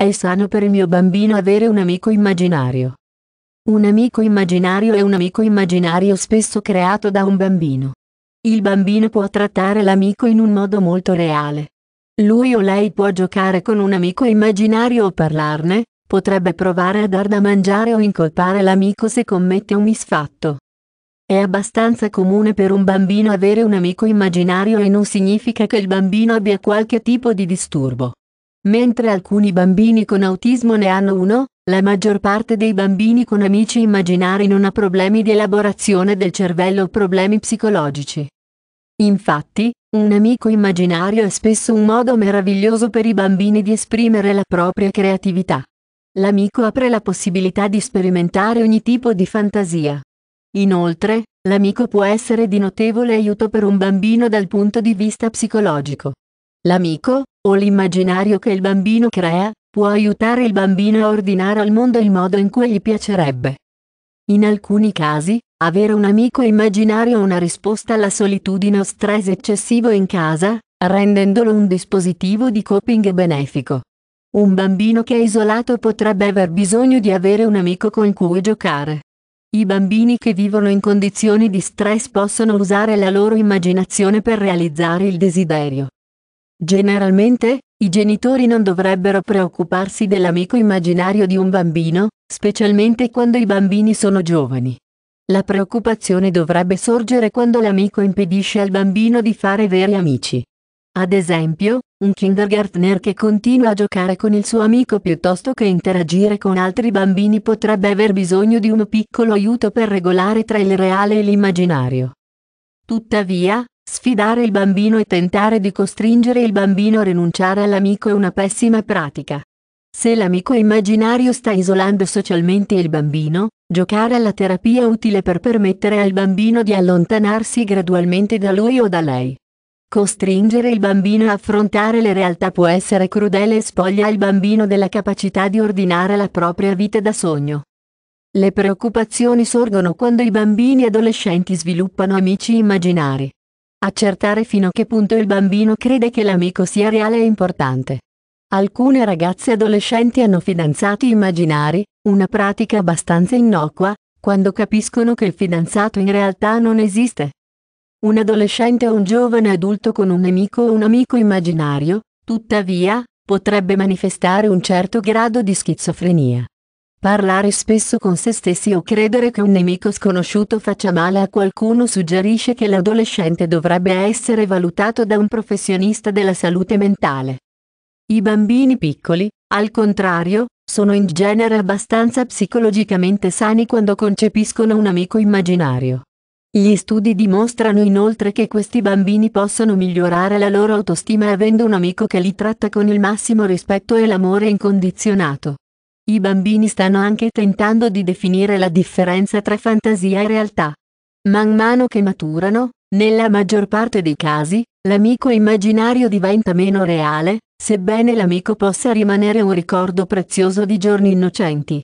È sano per il mio bambino avere un amico immaginario. Un amico immaginario è un amico immaginario spesso creato da un bambino. Il bambino può trattare l'amico in un modo molto reale. Lui o lei può giocare con un amico immaginario o parlarne, potrebbe provare a dar da mangiare o incolpare l'amico se commette un misfatto. È abbastanza comune per un bambino avere un amico immaginario e non significa che il bambino abbia qualche tipo di disturbo. Mentre alcuni bambini con autismo ne hanno uno, la maggior parte dei bambini con amici immaginari non ha problemi di elaborazione del cervello o problemi psicologici. Infatti, un amico immaginario è spesso un modo meraviglioso per i bambini di esprimere la propria creatività. L'amico apre la possibilità di sperimentare ogni tipo di fantasia. Inoltre, l'amico può essere di notevole aiuto per un bambino dal punto di vista psicologico. L'amico, o l'immaginario che il bambino crea, può aiutare il bambino a ordinare al mondo il modo in cui gli piacerebbe. In alcuni casi, avere un amico immaginario è una risposta alla solitudine o stress eccessivo in casa, rendendolo un dispositivo di coping benefico. Un bambino che è isolato potrebbe aver bisogno di avere un amico con cui giocare. I bambini che vivono in condizioni di stress possono usare la loro immaginazione per realizzare il desiderio. Generalmente, i genitori non dovrebbero preoccuparsi dell'amico immaginario di un bambino, specialmente quando i bambini sono giovani. La preoccupazione dovrebbe sorgere quando l'amico impedisce al bambino di fare veri amici. Ad esempio, un kindergartner che continua a giocare con il suo amico piuttosto che interagire con altri bambini potrebbe aver bisogno di un piccolo aiuto per regolare tra il reale e l'immaginario. Tuttavia, Sfidare il bambino e tentare di costringere il bambino a rinunciare all'amico è una pessima pratica. Se l'amico immaginario sta isolando socialmente il bambino, giocare alla terapia è utile per permettere al bambino di allontanarsi gradualmente da lui o da lei. Costringere il bambino a affrontare le realtà può essere crudele e spoglia il bambino della capacità di ordinare la propria vita da sogno. Le preoccupazioni sorgono quando i bambini adolescenti sviluppano amici immaginari. Accertare fino a che punto il bambino crede che l'amico sia reale è importante. Alcune ragazze adolescenti hanno fidanzati immaginari, una pratica abbastanza innocua, quando capiscono che il fidanzato in realtà non esiste. Un adolescente o un giovane adulto con un nemico o un amico immaginario, tuttavia, potrebbe manifestare un certo grado di schizofrenia. Parlare spesso con se stessi o credere che un nemico sconosciuto faccia male a qualcuno suggerisce che l'adolescente dovrebbe essere valutato da un professionista della salute mentale. I bambini piccoli, al contrario, sono in genere abbastanza psicologicamente sani quando concepiscono un amico immaginario. Gli studi dimostrano inoltre che questi bambini possono migliorare la loro autostima avendo un amico che li tratta con il massimo rispetto e l'amore incondizionato. I bambini stanno anche tentando di definire la differenza tra fantasia e realtà. Man mano che maturano, nella maggior parte dei casi, l'amico immaginario diventa meno reale, sebbene l'amico possa rimanere un ricordo prezioso di giorni innocenti.